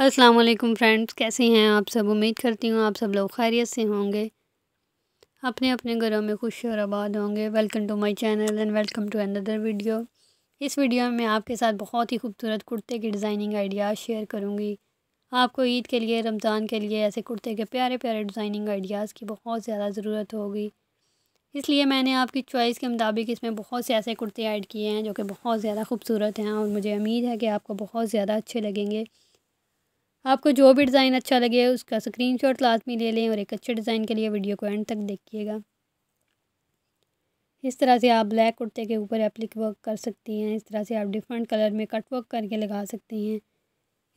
अस्सलाम वालेकुम फ्रेंड्स कैसे हैं आप सब उम्मीद करती हूँ आप सब लोग खैरियत से होंगे अपने अपने घरों में खुश और आबाद होंगे welcome to my channel and welcome to another video इस वीडियो में मैं आपके साथ बहुत ही खूबसूरत कुर्ते की डिज़ाइनिंग आइडियाज़ शेयर करूँगी आपको ईद के लिए रमज़ान के लिए ऐसे कुर्ते के प्यारे प्यारे डिज़ाइनिंग आइडियाज़ की बहुत ज़्यादा ज़रूरत होगी इसलिए मैंने आपकी चॉइस के मुताबिक इसमें बहुत से ऐसे कुर्ते ऐड किए हैं जो कि बहुत ज़्यादा खूबसूरत हैं और मुझे उम्मीद है कि आपको बहुत ज़्यादा अच्छे लगेंगे आपको जो भी डिज़ाइन अच्छा लगे उसका स्क्रीन शॉट लाजमी ले लें और एक अच्छे डिज़ाइन के लिए वीडियो को एंड तक देखिएगा इस तरह से आप ब्लैक कुर्ते के ऊपर एप्लिक वर्क कर सकती हैं इस तरह से आप डिफरेंट कलर में कट वर्क करके लगा सकती हैं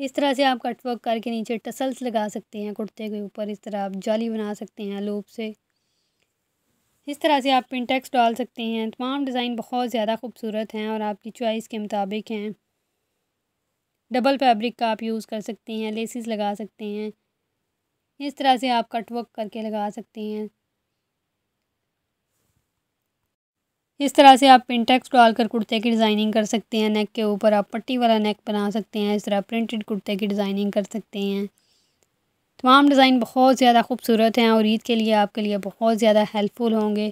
इस तरह से आप कट वर्क करके नीचे टसल्स लगा सकते हैं कुर्ते के ऊपर इस तरह आप जाली बना सकते हैं लूप से इस तरह से आप पिनटेक्स डाल सकते हैं तमाम डिज़ाइन बहुत ज़्यादा खूबसूरत हैं और आपकी चॉइस के मुताबिक हैं डबल फैब्रिक का आप यूज़ कर सकते हैं लेसिस लगा सकते हैं इस तरह से आप कट वर्क करके लगा सकते हैं इस तरह से आप पिंटेक्स डालकर कुर्ते की डिज़ाइनिंग कर सकते हैं नेक के ऊपर आप पट्टी वाला नेक बना सकते हैं इस तरह प्रिंटेड कुर्ते की डिज़ाइनिंग कर सकते हैं तमाम डिज़ाइन बहुत ज़्यादा खूबसूरत हैं और ईद के लिए आपके लिए बहुत ज़्यादा हेल्पफुल होंगे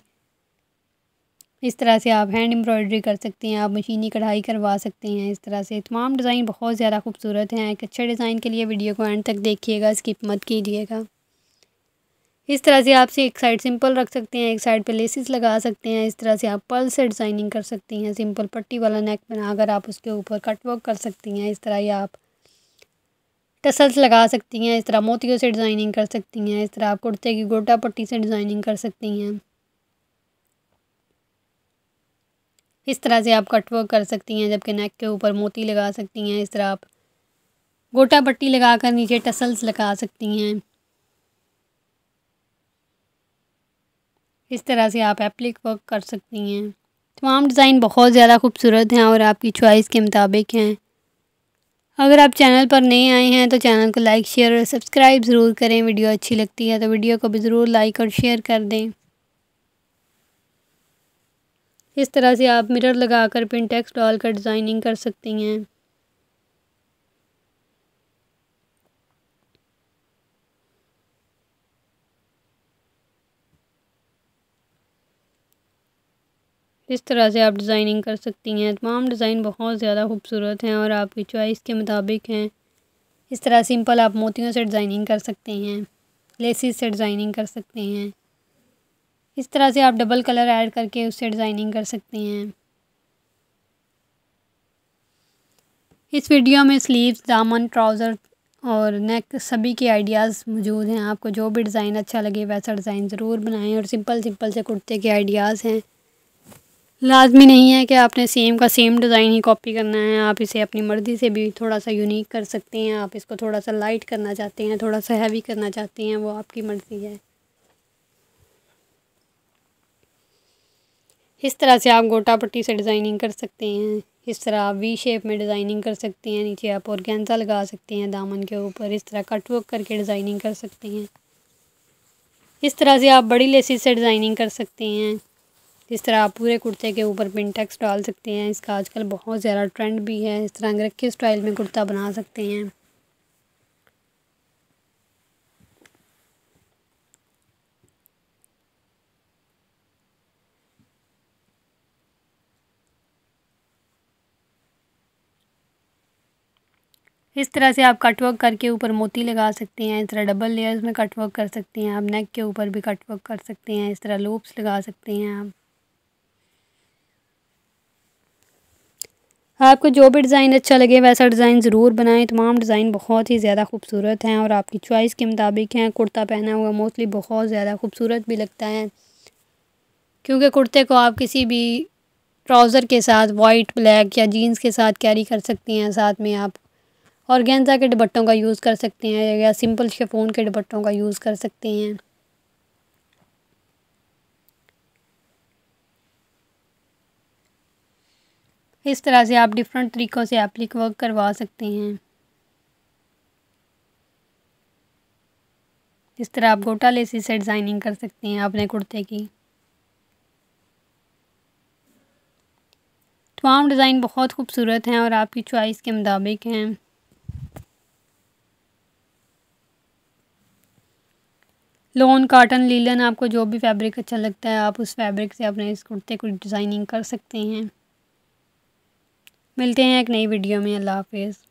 इस तरह से आप हैंड एम्ब्रॉयडरी कर सकते हैं आप मशीनी कढ़ाई करवा सकते हैं इस तरह से तमाम डिज़ाइन बहुत ज़्यादा खूबसूरत हैं एक अच्छे डिज़ाइन के लिए वीडियो को एंड तक देखिएगा स्किप मत कीजिएगा इस तरह से आप से एक साइड सिंपल रख सकते हैं एक साइड पे लेसिस लगा सकते हैं इस तरह से आप पर्ल से डिज़ाइनिंग कर सकती हैं सिंपल पट्टी वाला नेक बनाकर आप उसके ऊपर कट वर्क कर सकती हैं इस तरह ही आप टसल्स लगा सकती हैं इस तरह मोतियों से डिज़ाइनिंग कर सकती हैं इस तरह आप कुर्ते की गोटा पट्टी से डिज़ाइनिंग कर सकती हैं इस तरह से आप कटवर्क कर सकती हैं जबकि नेक के ऊपर मोती लगा सकती हैं इस तरह आप गोटा पट्टी लगा कर नीचे टसल्स लगा सकती हैं इस तरह से आप एप्लिक वर्क कर सकती हैं तमाम डिज़ाइन बहुत ज़्यादा खूबसूरत हैं और आपकी चॉइस के मुताबिक हैं अगर आप चैनल पर नए आए हैं तो चैनल को लाइक शेयर और सब्सक्राइब ज़रूर करें वीडियो अच्छी लगती है तो वीडियो को भी ज़रूर लाइक और शेयर कर दें इस तरह से आप मिरर लगाकर पिनटेक्स डालकर डिज़ाइनिंग कर सकती हैं इस तरह से आप डिज़ाइनिंग कर सकती हैं तमाम डिज़ाइन बहुत ज़्यादा खूबसूरत हैं और आपकी चॉइस के मुताबिक हैं इस तरह सिंपल आप मोतियों से डिज़ाइनिंग कर सकते हैं लेसिस से डिज़ाइनिंग कर सकते हैं इस तरह से आप डबल कलर ऐड करके उससे डिज़ाइनिंग कर सकते हैं इस वीडियो में स्लीव्स दामन ट्राउज़र और नेक सभी के आइडियाज़ मौजूद हैं आपको जो भी डिज़ाइन अच्छा लगे वैसा डिज़ाइन ज़रूर बनाएं और सिंपल सिंपल से कुर्ते के आइडियाज़ हैं लाजमी नहीं है कि आपने सेम का सेम डिज़ाइन ही कॉपी करना है आप इसे अपनी मर्ज़ी से भी थोड़ा सा यूनिक कर सकते हैं आप इसको थोड़ा सा लाइट करना चाहते हैं थोड़ा सा हैवी करना चाहते हैं वो आपकी मर्ज़ी है इस तरह से आप गोटा पट्टी से डिज़ाइनिंग कर सकते हैं इस तरह आप वी शेप में डिज़ाइनिंग कर सकते हैं नीचे आप और गेंजा लगा सकते हैं दामन के ऊपर इस तरह कट वर्क करके डिज़ाइनिंग कर सकते हैं इस तरह से आप बड़ी लेसिस से डिज़ाइनिंग कर सकते हैं इस तरह आप पूरे कुर्ते के ऊपर पिनटेक्स डाल सकते हैं इसका आजकल बहुत ज़्यादा ट्रेंड भी है इस तरह अंग्रेखी स्टाइल में कुर्ता बना सकते हैं इस तरह से आप कटवर्क करके ऊपर मोती लगा सकते हैं इस तरह डबल लेयर्स में कटवर्क कर सकते हैं आप नेक के ऊपर भी कटवर्क कर सकते हैं इस तरह लूप्स लगा सकते हैं आप आपको जो भी डिज़ाइन अच्छा लगे वैसा डिज़ाइन ज़रूर बनाएं तमाम डिज़ाइन बहुत ही ज़्यादा खूबसूरत हैं और आपकी चॉइस के मुताबिक हैं कुर्ता पहना हुआ मोस्टली बहुत ज़्यादा खूबसूरत भी लगता है क्योंकि कुर्ते को आप किसी भी ट्राउज़र के साथ वाइट ब्लैक या जीन्स के साथ कैरी कर सकती हैं साथ में आप और गेंजा के दुपट्टों का यूज़ कर सकते हैं या सिंपल शेफोन के दुपट्टों का यूज़ कर सकते हैं इस तरह से आप डिफरेंट तरीक़ों से एप्लिक वर्क करवा सकते हैं इस तरह आप गोटा लेसी से डिज़ाइनिंग कर सकते हैं अपने कुर्ते की तमाम डिज़ाइन बहुत खूबसूरत हैं और आपकी चॉइस के मुताबिक हैं लॉन काटन लीलन आपको जो भी फैब्रिक अच्छा लगता है आप उस फैब्रिक से अपने इस कुर्ते को डिज़ाइनिंग कर सकते हैं मिलते हैं एक नई वीडियो में अल्लाह हाफिज़